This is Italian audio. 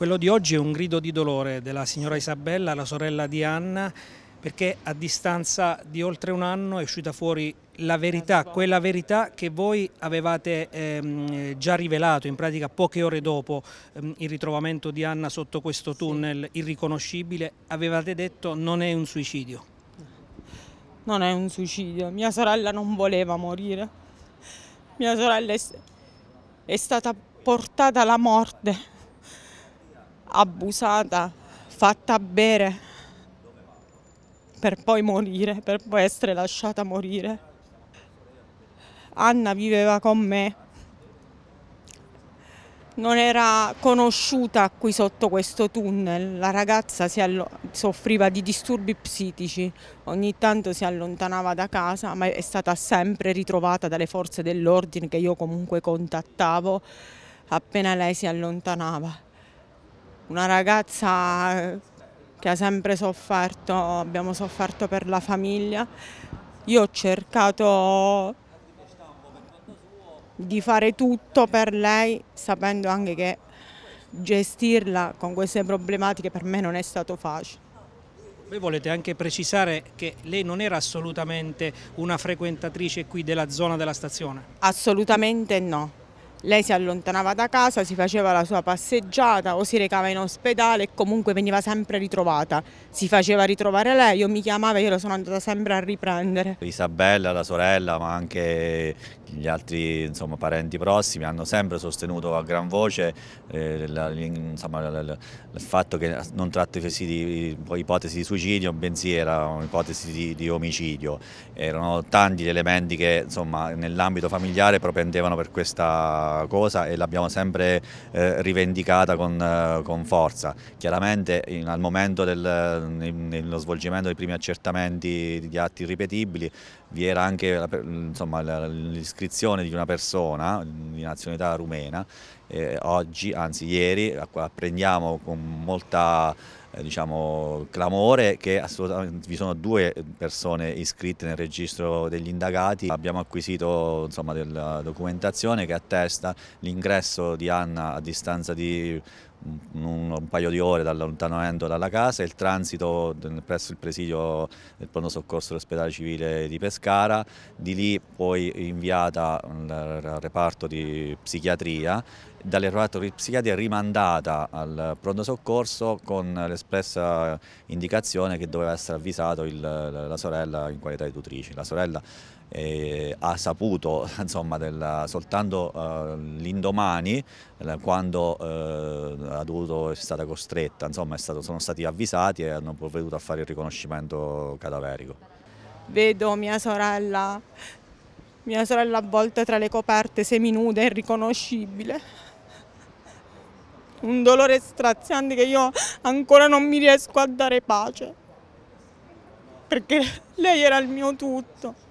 Quello di oggi è un grido di dolore della signora Isabella, la sorella di Anna, perché a distanza di oltre un anno è uscita fuori la verità, ecco. quella verità che voi avevate ehm, già rivelato in pratica poche ore dopo ehm, il ritrovamento di Anna sotto questo tunnel sì. irriconoscibile, avevate detto non è un suicidio. Non è un suicidio, mia sorella non voleva morire, mia sorella è, è stata portata alla morte abusata, fatta bere per poi morire, per poi essere lasciata morire. Anna viveva con me, non era conosciuta qui sotto questo tunnel, la ragazza soffriva di disturbi psichici, ogni tanto si allontanava da casa ma è stata sempre ritrovata dalle forze dell'ordine che io comunque contattavo appena lei si allontanava una ragazza eh, che ha sempre sofferto, abbiamo sofferto per la famiglia. Io ho cercato di fare tutto per lei, sapendo anche che gestirla con queste problematiche per me non è stato facile. Voi volete anche precisare che lei non era assolutamente una frequentatrice qui della zona della stazione? Assolutamente no. Lei si allontanava da casa, si faceva la sua passeggiata o si recava in ospedale e comunque veniva sempre ritrovata. Si faceva ritrovare lei, io mi chiamava e io la sono andata sempre a riprendere. Isabella, la sorella, ma anche gli altri insomma, parenti prossimi hanno sempre sostenuto a gran voce eh, la, insomma, la, la, il fatto che non trattasi di ipotesi di suicidio, bensì era un'ipotesi di, di, omicidio. Erano tanti gli elementi che nell'ambito familiare propendevano per questa cosa e l'abbiamo sempre eh, rivendicata con, eh, con, forza. Chiaramente in, al momento del, nello svolgimento dei primi accertamenti di atti ripetibili vi era anche l'iscrizione di una persona di nazionalità rumena. Eh, oggi, anzi ieri, apprendiamo con molta eh, diciamo, clamore che vi sono due persone iscritte nel registro degli indagati. Abbiamo acquisito insomma, della documentazione che attesta l'ingresso di Anna a distanza di un, un, paio di ore dall'allontanamento dalla casa, il transito presso il presidio del pronto soccorso dell'ospedale civile di Pescara, di lì poi inviata al reparto di psichiatria, dal reparto di psichiatria rimandata al pronto soccorso con l'espressa indicazione che doveva essere avvisato il, la sorella in qualità di tutrice. La sorella eh, ha saputo insomma, della, soltanto eh, l'indomani eh, quando eh, dovuto, è stata costretta, insomma, stato, sono stati avvisati e hanno provveduto a fare il riconoscimento cadaverico. Vedo mia sorella, mia sorella avvolta tra le coperte seminuda, irriconoscibile. Un dolore straziante che io ancora non mi riesco a dare pace perché lei era il mio tutto.